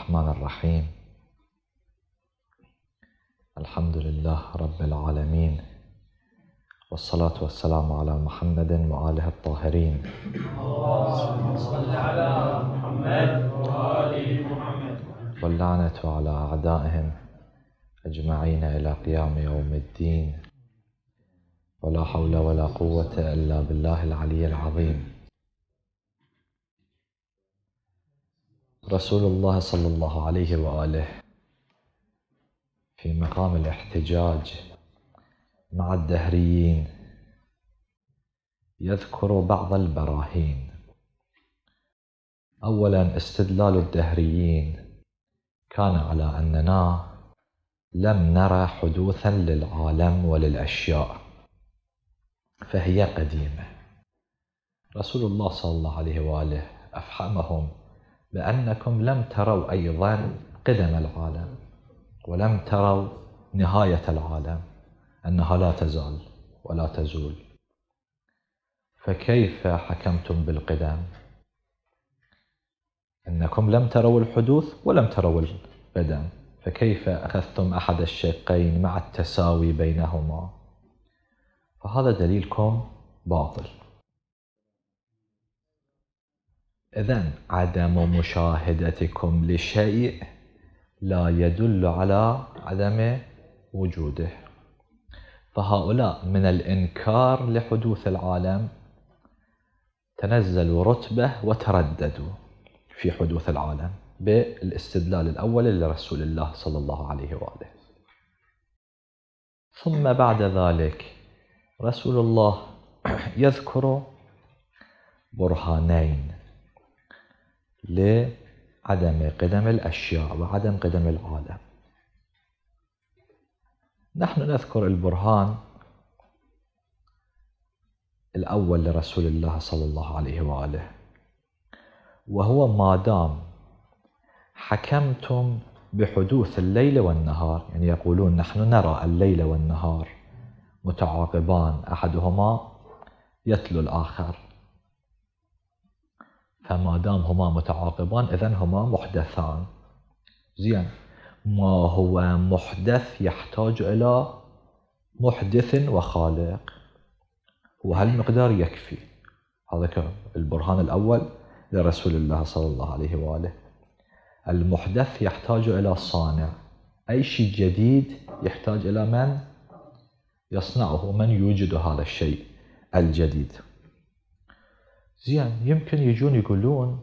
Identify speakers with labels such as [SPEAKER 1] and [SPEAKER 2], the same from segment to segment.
[SPEAKER 1] الرحمن الرحيم الحمد لله رب العالمين والصلاة والسلام على محمد وآله الطاهرين اللهم صل على محمد وآل محمد واللعنة على أعدائهم أجمعين إلى قيام يوم الدين ولا حول ولا قوة إلا بالله العلي العظيم رسول الله صلى الله عليه وآله في مقام الاحتجاج مع الدهريين يذكر بعض البراهين أولا استدلال الدهريين كان على أننا لم نرى حدوثا للعالم وللأشياء فهي قديمة رسول الله صلى الله عليه وآله أفحمهم بأنكم لم تروا أيضا قدم العالم ولم تروا نهاية العالم أنها لا تزال ولا تزول فكيف حكمتم بالقدم أنكم لم تروا الحدوث ولم تروا القدم فكيف أخذتم أحد الشقين مع التساوي بينهما فهذا دليلكم باطل إذا عدم مشاهدتكم لشيء لا يدل على عدم وجوده فهؤلاء من الإنكار لحدوث العالم تنزلوا رتبة وترددوا في حدوث العالم بالاستدلال الأول لرسول الله صلى الله عليه وآله ثم بعد ذلك رسول الله يذكر برهانين لعدم قدم الأشياء وعدم قدم العالم نحن نذكر البرهان الأول لرسول الله صلى الله عليه وآله وهو ما دام حكمتم بحدوث الليل والنهار يعني يقولون نحن نرى الليل والنهار متعاقبان أحدهما يتلو الآخر فما دام هما متعاقبان إذا هما محدثان زين ما هو محدث يحتاج إلى محدث وخالق وهالمقدار يكفي هذا البرهان الأول لرسول الله صلى الله عليه وآله المحدث يحتاج إلى صانع أي شيء جديد يحتاج إلى من يصنعه من يوجد هذا الشيء الجديد زين يمكن يجون يقولون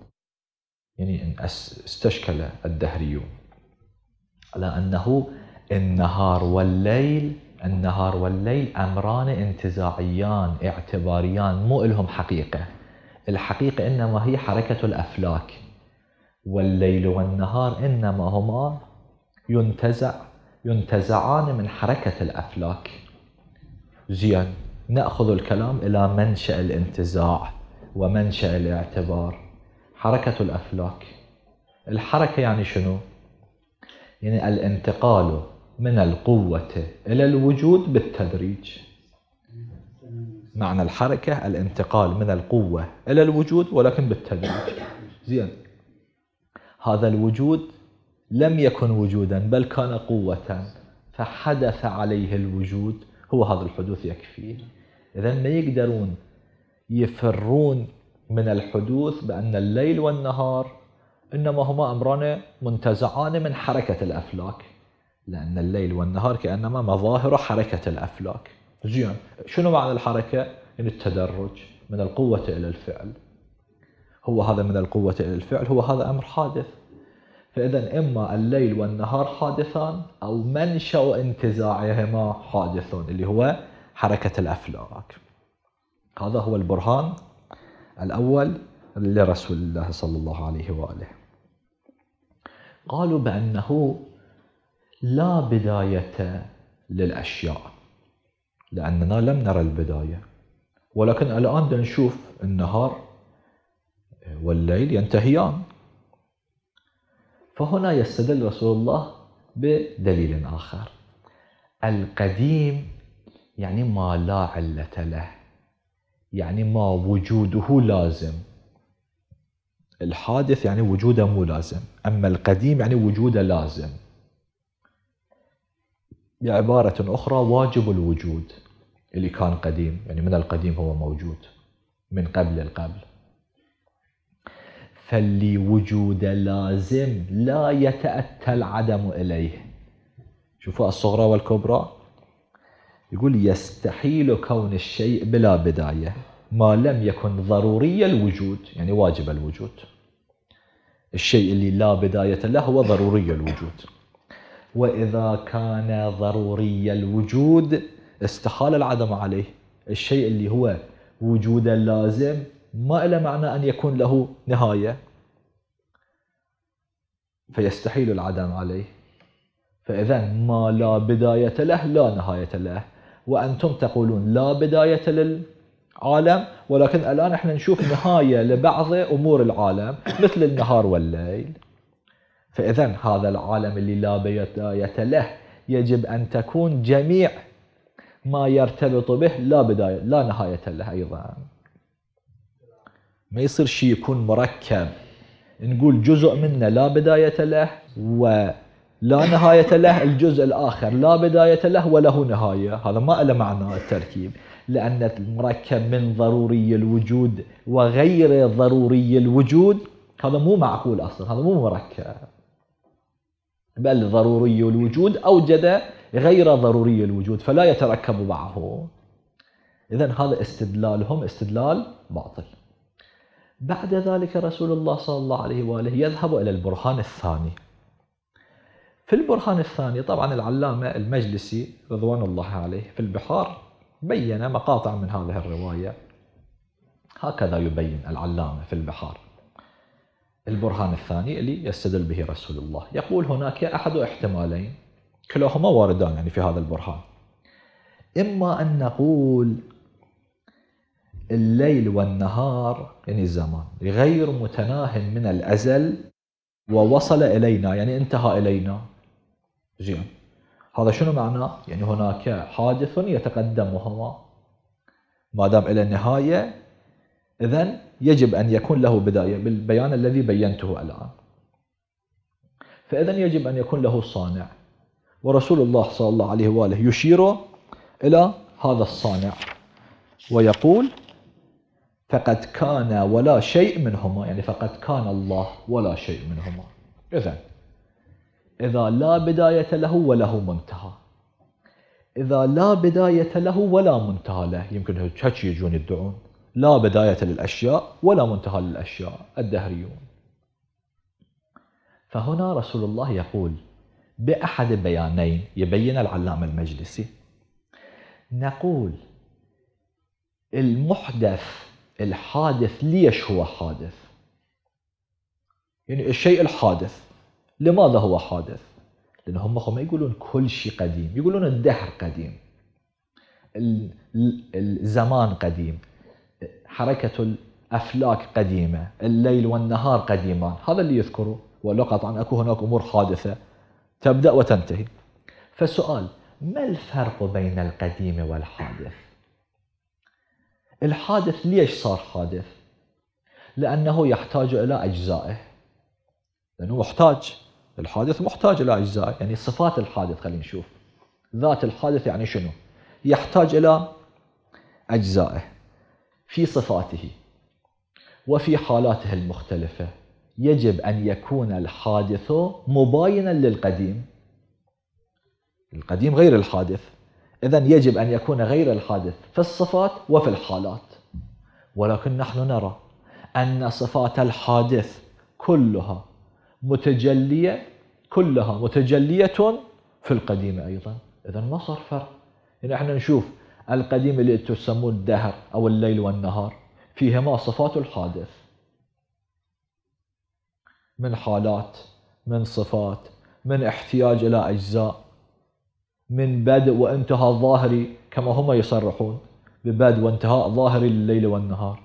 [SPEAKER 1] يعني استشكل الدهريون على أنه النهار والليل النهار والليل أمران انتزاعيان اعتباريان مو إلهم حقيقة الحقيقة إنما هي حركة الأفلاك والليل والنهار إنما هما ينتزع ينتزعان من حركة الأفلاك زين نأخذ الكلام إلى منشأ الانتزاع ومنشأ الاعتبار حركة الأفلاك الحركة يعني شنو؟ يعني الانتقال من القوة إلى الوجود بالتدريج معنى الحركة الانتقال من القوة إلى الوجود ولكن بالتدريج زين هذا الوجود لم يكن وجودا بل كان قوة فحدث عليه الوجود هو هذا الحدوث يكفيه إذا ما يقدرون يفرون من الحدوث بأن الليل والنهار إنما هما أمران منتزعان من حركة الأفلاك لأن الليل والنهار كأنما مظاهر حركة الأفلاك زين شنو معنى الحركة؟ يعني التدرج من القوة إلى الفعل هو هذا من القوة إلى الفعل هو هذا أمر حادث فإذا إما الليل والنهار حادثان أو منشأ انتزاعهما حادث اللي هو حركة الأفلاك هذا هو البرهان الأول لرسول الله صلى الله عليه وآله قالوا بأنه لا بداية للأشياء لأننا لم نرى البداية ولكن الآن نشوف النهار والليل ينتهيان فهنا يستدل رسول الله بدليل آخر القديم يعني ما لا علة له يعني ما وجوده لازم الحادث يعني وجوده مو لازم أما القديم يعني وجوده لازم بعبارة أخرى واجب الوجود اللي كان قديم يعني من القديم هو موجود من قبل القبل فاللي وجود لازم لا يتأتى العدم إليه شوفوا الصغرى والكبرى يقول يستحيل كون الشيء بلا بداية ما لم يكن ضروري الوجود يعني واجب الوجود الشيء اللي لا بداية له هو ضروري الوجود وإذا كان ضروري الوجود استحال العدم عليه الشيء اللي هو وجود لازم ما له معنى أن يكون له نهاية فيستحيل العدم عليه فإذا ما لا بداية له لا نهاية له وأنتم تقولون لا بداية للعالم ولكن الآن احنا نشوف نهاية لبعض أمور العالم مثل النهار والليل فإذا هذا العالم اللي لا بداية له يجب أن تكون جميع ما يرتبط به لا بداية لا نهاية له أيضا ما يصير شيء يكون مركب نقول جزء منه لا بداية له و لا نهاية له الجزء الآخر لا بداية له وله نهاية هذا ما له معنى التركيب لأن المركب من ضروري الوجود وغير ضروري الوجود هذا مو معقول أصلا هذا مو مركب بل ضروري الوجود أوجد غير ضروري الوجود فلا يتركب معه إذا هذا استدلالهم استدلال باطل بعد ذلك رسول الله صلى الله عليه وآله يذهب إلى البرهان الثاني في البرهان الثاني طبعا العلامة المجلسي رضوان الله عليه في البحار بين مقاطع من هذه الرواية هكذا يبين العلامة في البحار البرهان الثاني اللي يستدل به رسول الله يقول هناك أحد احتمالين كلاهما واردان يعني في هذا البرهان إما أن نقول الليل والنهار يعني الزمان غير متناه من الأزل ووصل إلينا يعني انتهى إلينا زين هذا شنو معناه؟ يعني هناك حادث يتقدمهما ما دام الى النهايه اذا يجب ان يكون له بدايه بالبيان الذي بينته الان. فاذا يجب ان يكون له صانع ورسول الله صلى الله عليه واله يشير الى هذا الصانع ويقول فقد كان ولا شيء منهما يعني فقد كان الله ولا شيء منهما اذا إذا لا بداية له وله منتهى إذا لا بداية له ولا منتهى له يمكن هكذا يجون يدعون لا بداية للأشياء ولا منتهى للأشياء الدهريون فهنا رسول الله يقول بأحد بيانين يبين العلامة المجلسي نقول المحدث الحادث ليش هو حادث يعني الشيء الحادث لماذا هو حادث لأن هم ما يقولون كل شيء قديم يقولون الدهر قديم الزمان قديم حركة الأفلاك قديمة الليل والنهار قديمان هذا اللي يذكره ولو قطعا أكو هناك أمور حادثة تبدأ وتنتهي فسؤال ما الفرق بين القديم والحادث الحادث ليش صار حادث لأنه يحتاج إلى أجزائه لأنه محتاج الحادث محتاج إلى أجزاء يعني صفات الحادث خلينا نشوف ذات الحادث يعني شنو يحتاج إلى أجزائه في صفاته وفي حالاته المختلفة يجب أن يكون الحادث مباينا للقديم القديم غير الحادث إذا يجب أن يكون غير الحادث في الصفات وفي الحالات ولكن نحن نرى أن صفات الحادث كلها متجلية كلها متجلية في القديم أيضا إذا ما صار فرق يعني احنا نشوف القديم اللي تسمون تسموه الدهر أو الليل والنهار فيهما صفات الحادث من حالات من صفات من احتياج إلى أجزاء من بدء وانتهاء ظاهري كما هم يصرحون ببدء وانتهاء ظاهري لليل والنهار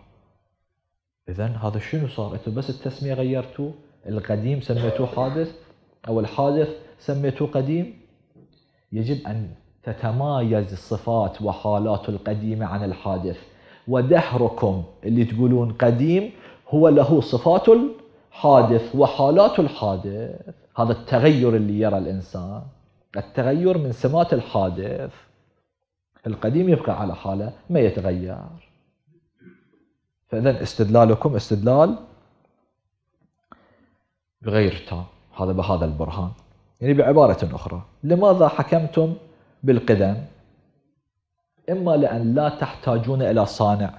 [SPEAKER 1] إذا هذا شنو صار؟ أنتم بس التسمية غيرتوه القديم سميتوه حادث أو الحادث سميتوه قديم يجب أن تتمايز الصفات وحالات القديمة عن الحادث ودهركم اللي تقولون قديم هو له صفات الحادث وحالات الحادث هذا التغير اللي يرى الإنسان التغير من سمات الحادث القديم يبقى على حاله ما يتغير فإذا استدلالكم استدلال تام هذا بهذا البرهان يعني بعبارة أخرى لماذا حكمتم بالقدم إما لأن لا تحتاجون إلى صانع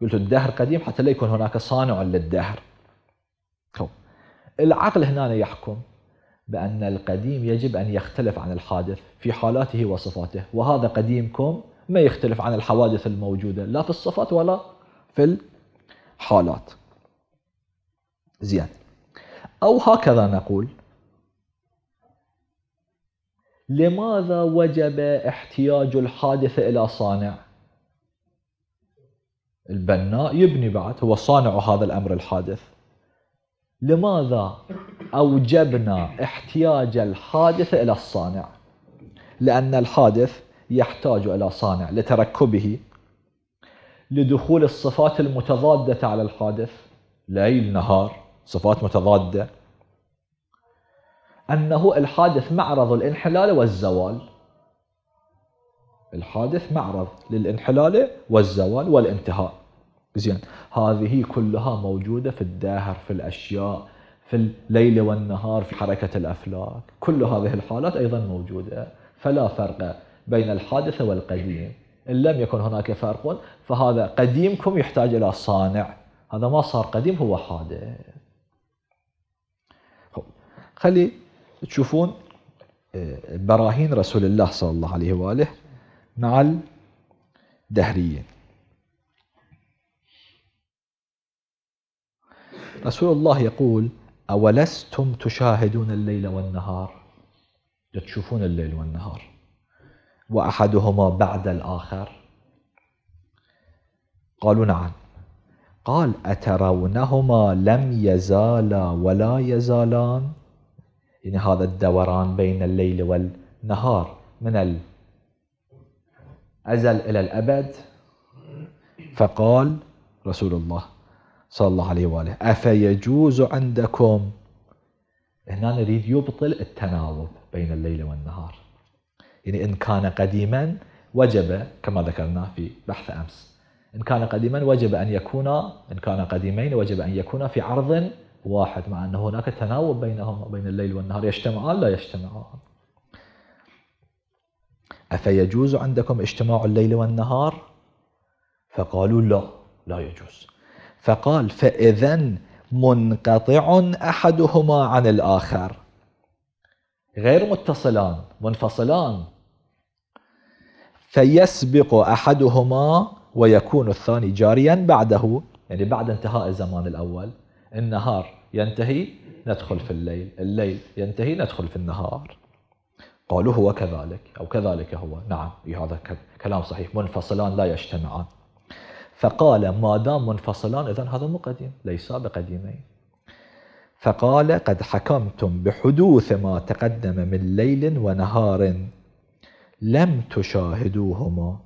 [SPEAKER 1] قلت الدهر قديم حتى لا يكون هناك صانع للدهر العقل هنا يحكم بأن القديم يجب أن يختلف عن الحادث في حالاته وصفاته وهذا قديمكم ما يختلف عن الحوادث الموجودة لا في الصفات ولا في الحالات زين أو هكذا نقول لماذا وجب احتياج الحادث إلى صانع؟ البناء يبني بعد هو صانع هذا الأمر الحادث لماذا أوجبنا احتياج الحادث إلى الصانع؟ لأن الحادث يحتاج إلى صانع لتركبه لدخول الصفات المتضادة على الحادث ليل نهار صفات متضادة أنه الحادث معرض الانحلال والزوال الحادث معرض للانحلال والزوال والانتهاء زين هذه كلها موجودة في الدهر في الأشياء في الليل والنهار في حركة الأفلاك كل هذه الحالات أيضا موجودة فلا فرق بين الحادث والقديم إن لم يكن هناك فرق فهذا قديمكم يحتاج إلى صانع هذا ما صار قديم هو حادث خلي تشوفون آه، براهين رسول الله صلى الله عليه وآله مع الدهريين رسول الله يقول أولستم تشاهدون الليل والنهار تشوفون الليل والنهار وأحدهما بعد الآخر قالوا نعم قال أترونهما لم يزالا ولا يزالان يعني هذا الدوران بين الليل والنهار من الأزل إلى الأبد فقال رسول الله صلى الله عليه وآله أفيجوز عندكم هنا نريد يبطل التناوب بين الليل والنهار يعني إن كان قديما وجب كما ذكرنا في بحث أمس إن كان قديما وجب أن يكون إن كان قديمين وجب أن يكون في عرض واحد مع أن هناك تناوب بينهما بين الليل والنهار يجتمعان لا يجتمعان أفيجوز عندكم اجتماع الليل والنهار فقالوا لا لا يجوز فقال فإذا منقطع أحدهما عن الآخر غير متصلان منفصلان فيسبق أحدهما ويكون الثاني جاريا بعده يعني بعد انتهاء الزمان الأول النهار ينتهي ندخل في الليل الليل ينتهي ندخل في النهار قالوا هو كذلك أو كذلك هو نعم هذا كلام صحيح منفصلان لا يجتمعان فقال ما دام منفصلان إذا هذا مو قديم ليس بقديمين فقال قد حكمتم بحدوث ما تقدم من ليل ونهار لم تشاهدوهما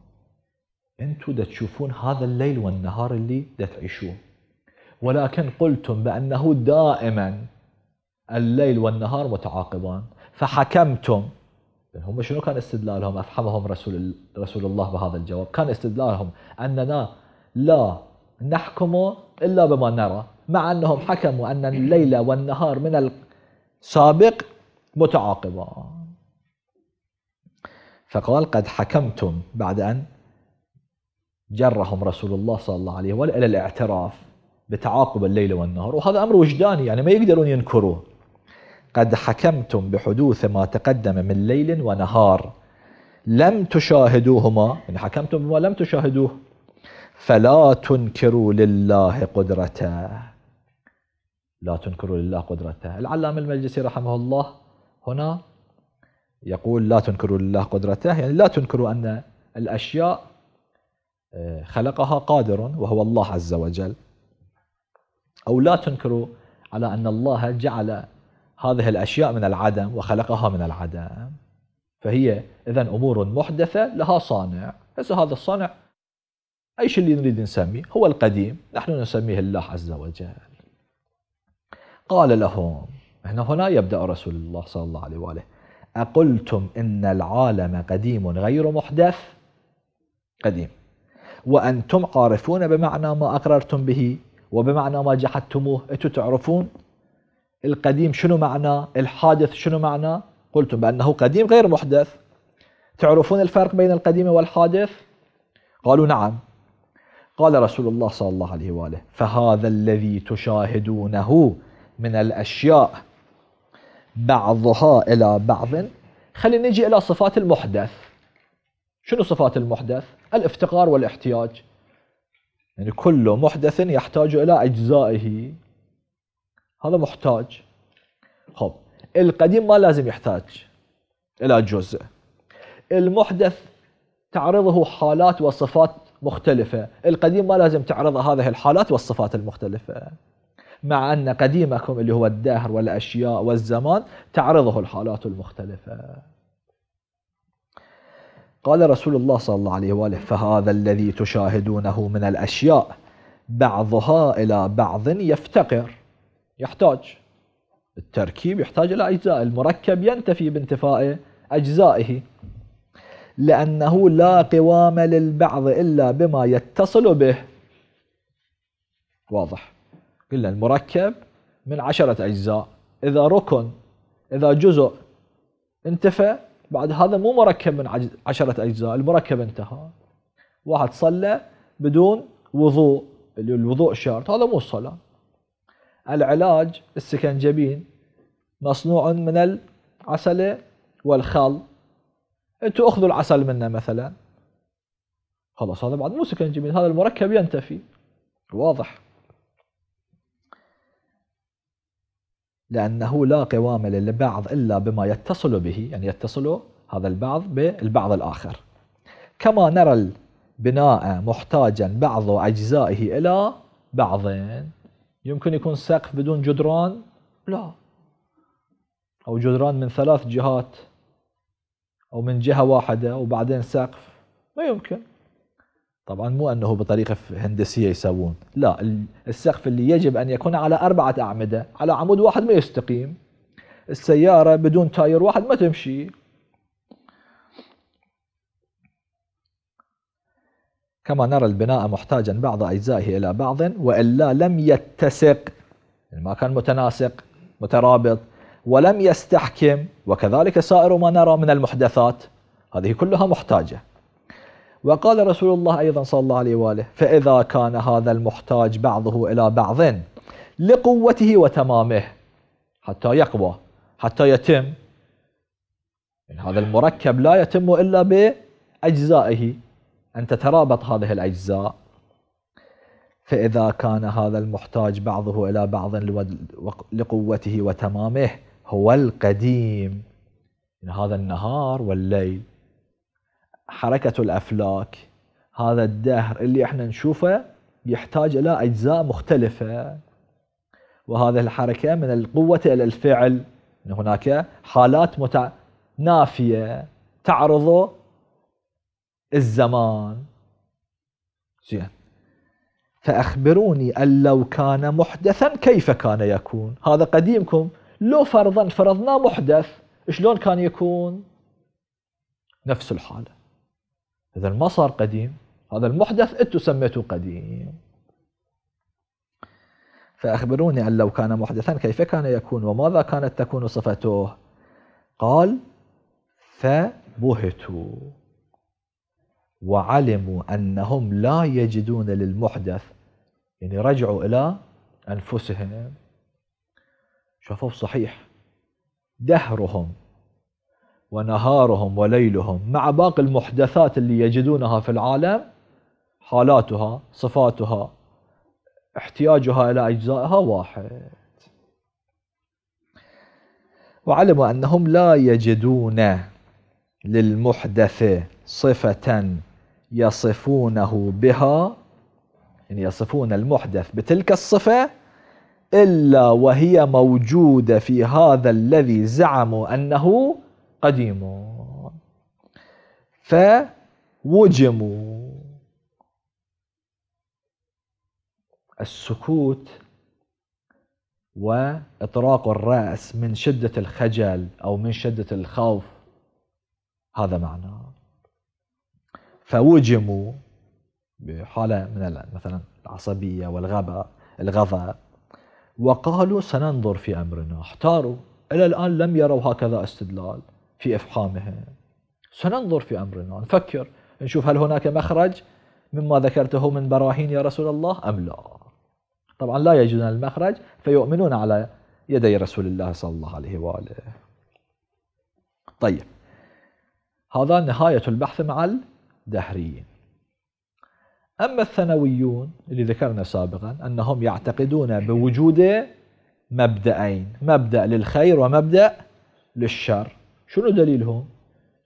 [SPEAKER 1] انتم تشوفون هذا الليل والنهار اللي دا تعيشوه ولكن قلتم بأنه دائما الليل والنهار متعاقبان فحكمتم يعني هم شنو كان استدلالهم أفحمهم رسول, رسول الله بهذا الجواب كان استدلالهم أننا لا نحكم إلا بما نرى مع أنهم حكموا أن الليل والنهار من السابق متعاقبان فقال قد حكمتم بعد أن جرهم رسول الله صلى الله عليه وسلم إلى الاعتراف بتعاقب الليل والنهار وهذا أمر وجداني يعني ما يقدرون ينكروه قد حكمتم بحدوث ما تقدم من ليل ونهار لم تشاهدوهما يعني حكمتم بما لم تشاهدوه فلا تنكروا لله قدرته لا تنكروا لله قدرته العلامة المجلسي رحمه الله هنا يقول لا تنكروا لله قدرته يعني لا تنكروا أن الأشياء آه، خلقها قادر وهو الله عز وجل أو لا تنكروا على أن الله جعل هذه الأشياء من العدم وخلقها من العدم فهي إذا أمور محدثة لها صانع هسه هذا الصانع أي شيء اللي نريد نسميه هو القديم نحن نسميه الله عز وجل قال لهم هنا هنا يبدأ رسول الله صلى الله عليه وآله أقلتم إن العالم قديم غير محدث قديم وأنتم عارفون بمعنى ما أقررتم به وبمعنى ما جحدتموه أنتم تعرفون القديم شنو معناه الحادث شنو معناه قلتم بأنه قديم غير محدث تعرفون الفرق بين القديم والحادث قالوا نعم قال رسول الله صلى الله عليه وآله فهذا الذي تشاهدونه من الأشياء بعضها إلى بعض خلينا نجي إلى صفات المحدث شنو صفات المحدث؟ الافتقار والاحتياج يعني كل محدث يحتاج إلى أجزائه هذا محتاج خب القديم ما لازم يحتاج إلى جزء المحدث تعرضه حالات وصفات مختلفة القديم ما لازم تعرض هذه الحالات والصفات المختلفة مع أن قديمكم اللي هو الدهر والأشياء والزمان تعرضه الحالات المختلفة قال رسول الله صلى الله عليه وآله فهذا الذي تشاهدونه من الأشياء بعضها إلى بعض يفتقر يحتاج التركيب يحتاج إلى أجزاء المركب ينتفي بانتفاء أجزائه لأنه لا قوام للبعض إلا بما يتصل به واضح قلنا المركب من عشرة أجزاء إذا ركن إذا جزء انتفى بعد هذا مو مركب من عشرة أجزاء المركب انتهى واحد صلى بدون وضوء اللي الوضوء شرط هذا مو الصلاة العلاج السكنجبين مصنوع من العسل والخل انتوا اخذوا العسل منه مثلا خلاص هذا بعد مو سكنجبين هذا المركب ينتفي واضح لأنه لا قوام للبعض إلا بما يتصل به يعني يتصل هذا البعض بالبعض الآخر كما نرى البناء محتاجا بعض أجزائه إلى بعض يمكن يكون سقف بدون جدران لا أو جدران من ثلاث جهات أو من جهة واحدة وبعدين سقف ما يمكن طبعا مو انه بطريقه هندسيه يسوون لا السقف اللي يجب ان يكون على اربعه اعمده على عمود واحد ما يستقيم السياره بدون تاير واحد ما تمشي كما نرى البناء محتاجا بعض اجزائه الى بعض والا لم يتسق ما كان متناسق مترابط ولم يستحكم وكذلك سائر ما نرى من المحدثات هذه كلها محتاجه وقال رسول الله أيضا صلى الله عليه وآله فإذا كان هذا المحتاج بعضه إلى بعض لقوته وتمامه حتى يقوى حتى يتم هذا المركب لا يتم إلا بأجزائه أن تترابط هذه الأجزاء فإذا كان هذا المحتاج بعضه إلى بعض لقوته وتمامه هو القديم إن هذا النهار والليل حركة الأفلاك هذا الدهر اللي احنا نشوفه يحتاج إلى أجزاء مختلفة وهذه الحركة من القوة إلى الفعل هناك حالات متنافية تعرض الزمان زين فأخبروني أن لو كان محدثا كيف كان يكون هذا قديمكم لو فرضا فرضنا محدث شلون كان يكون نفس الحاله إذا ما صار قديم هذا المحدث أنتم سميتوه قديم فأخبروني أن لو كان محدثا كيف كان يكون وماذا كانت تكون صفته قال فبهتوا وعلموا أنهم لا يجدون للمحدث يعني رجعوا إلى أنفسهم شافوه صحيح دهرهم ونهارهم وليلهم مع باقي المحدثات اللي يجدونها في العالم حالاتها صفاتها احتياجها إلى أجزائها واحد وعلموا أنهم لا يجدون للمحدث صفة يصفونه بها يعني يصفون المحدث بتلك الصفة إلا وهي موجودة في هذا الذي زعموا أنه قديم فوجموا السكوت واطراق الراس من شده الخجل او من شده الخوف هذا معناه فوجموا بحاله من مثلا العصبيه والغباء الغضب وقالوا سننظر في امرنا احتاروا الى الان لم يروا هكذا استدلال في إفحامها سننظر في أمرنا نفكر نشوف هل هناك مخرج مما ذكرته من براهين يا رسول الله أم لا طبعا لا يجدون المخرج فيؤمنون على يدي رسول الله صلى الله عليه وآله طيب هذا نهاية البحث مع الدهريين أما الثانويون اللي ذكرنا سابقا أنهم يعتقدون بوجود مبدأين مبدأ للخير ومبدأ للشر شنو دليلهم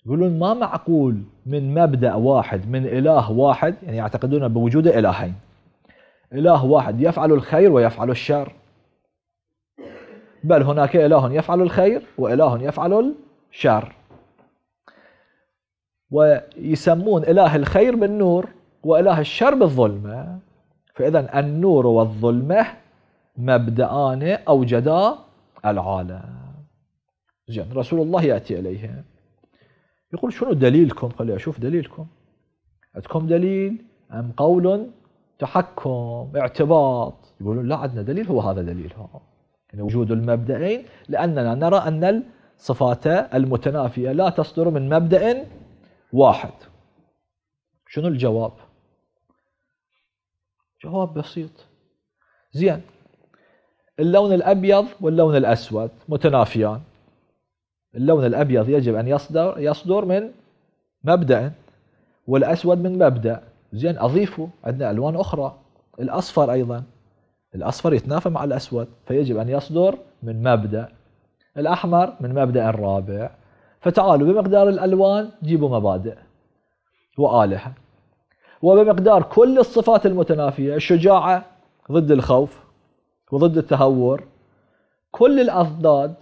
[SPEAKER 1] يقولون ما معقول من مبدأ واحد من إله واحد يعني يعتقدون بوجود إلهين إله واحد يفعل الخير ويفعل الشر بل هناك إله يفعل الخير وإله يفعل الشر ويسمون إله الخير بالنور وإله الشر بالظلمة فإذا النور والظلمة مبدان أوجدا العالم زين رسول الله يأتي إليهم يقول شنو دليلكم قال أشوف دليلكم عندكم دليل أم قول تحكم اعتباط يقولون لا عندنا دليل هو هذا دليلهم يعني وجود المبدئين لأننا نرى أن الصفات المتنافية لا تصدر من مبدأ واحد شنو الجواب جواب بسيط زين اللون الأبيض واللون الأسود متنافيان اللون الأبيض يجب أن يصدر يصدر من مبدأ والأسود من مبدأ زين أضيفه عندنا ألوان أخرى الأصفر أيضا الأصفر يتنافى مع الأسود فيجب أن يصدر من مبدأ الأحمر من مبدأ الرابع فتعالوا بمقدار الألوان جيبوا مبادئ وآلهة وبمقدار كل الصفات المتنافية الشجاعة ضد الخوف وضد التهور كل الأضداد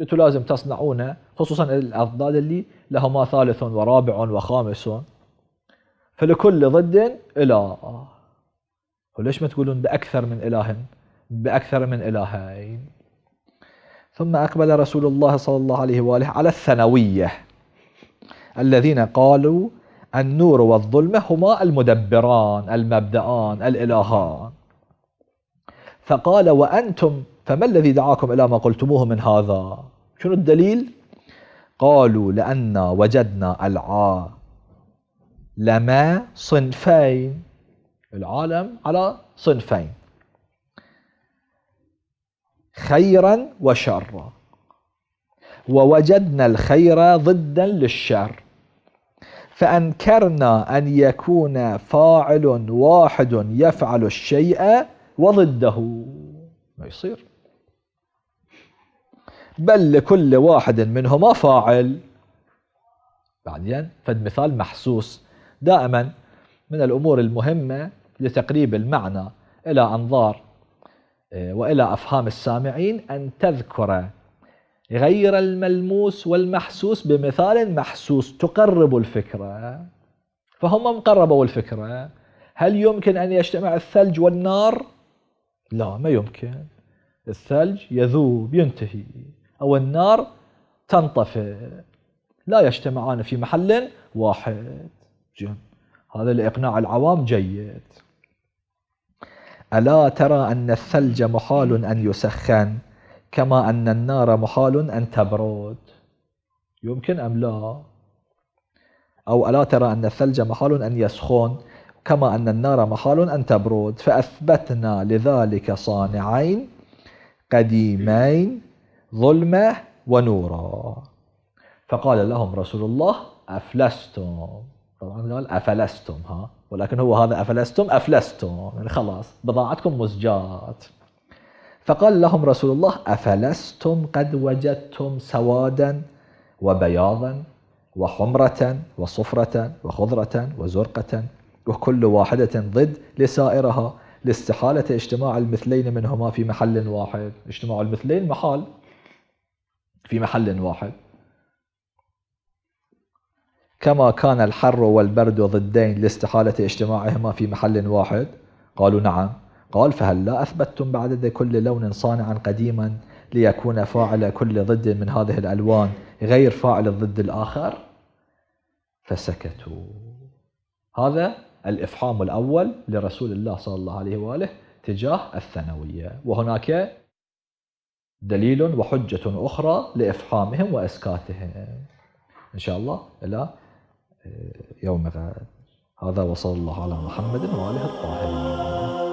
[SPEAKER 1] انتم لازم تصنعونه خصوصا الاضداد اللي لهما ثالث ورابع وخامس فلكل ضد اله وليش ما تقولون باكثر من اله باكثر من الهين ثم اقبل رسول الله صلى الله عليه واله على الثانويه الذين قالوا النور والظلمه هما المدبران المبدئان الالهان فقال وانتم فما الذي دعاكم إلى ما قلتموه من هذا شنو الدليل قالوا لأن وجدنا العالم صنفين العالم على صنفين خيرا وشرا ووجدنا الخير ضدا للشر فأنكرنا أن يكون فاعل واحد يفعل الشيء وضده ما يصير بل لكل واحد منهما فاعل بعدين فد مثال محسوس دائما من الأمور المهمة لتقريب المعنى إلى أنظار إيه، وإلى أفهام السامعين أن تذكر غير الملموس والمحسوس بمثال محسوس تقرب الفكرة فهم مقربوا الفكرة هل يمكن أن يجتمع الثلج والنار؟ لا ما يمكن الثلج يذوب ينتهي أو النار تنطفئ لا يجتمعان في محل واحد جن. هذا لإقناع العوام جيد ألا ترى أن الثلج محال أن يسخن كما أن النار محال أن تبرد يمكن أم لا أو ألا ترى أن الثلج محال أن يسخن كما أن النار محال أن تبرد فأثبتنا لذلك صانعين قديمين ظلمة ونورا فقال لهم رسول الله أفلستم طبعا قال أفلستم ها ولكن هو هذا أفلستم أفلستم يعني خلاص بضاعتكم مزجات فقال لهم رسول الله أفلستم قد وجدتم سوادا وبياضا وحمرة وصفرة وخضرة وزرقة وكل واحدة ضد لسائرها لاستحالة اجتماع المثلين منهما في محل واحد اجتماع المثلين محال في محل واحد كما كان الحر والبرد ضدين لاستحالة اجتماعهما في محل واحد قالوا نعم قال فهل لا أثبتتم بعدد كل لون صانعا قديما ليكون فاعل كل ضد من هذه الألوان غير فاعل الضد الآخر فسكتوا هذا الإفحام الأول لرسول الله صلى الله عليه وآله تجاه الثانوية وهناك دليل وحجة أخرى لإفحامهم وإسكاتهم إن شاء الله إلى آه، يوم غد هذا وصلى الله على محمد وآله الطاهرين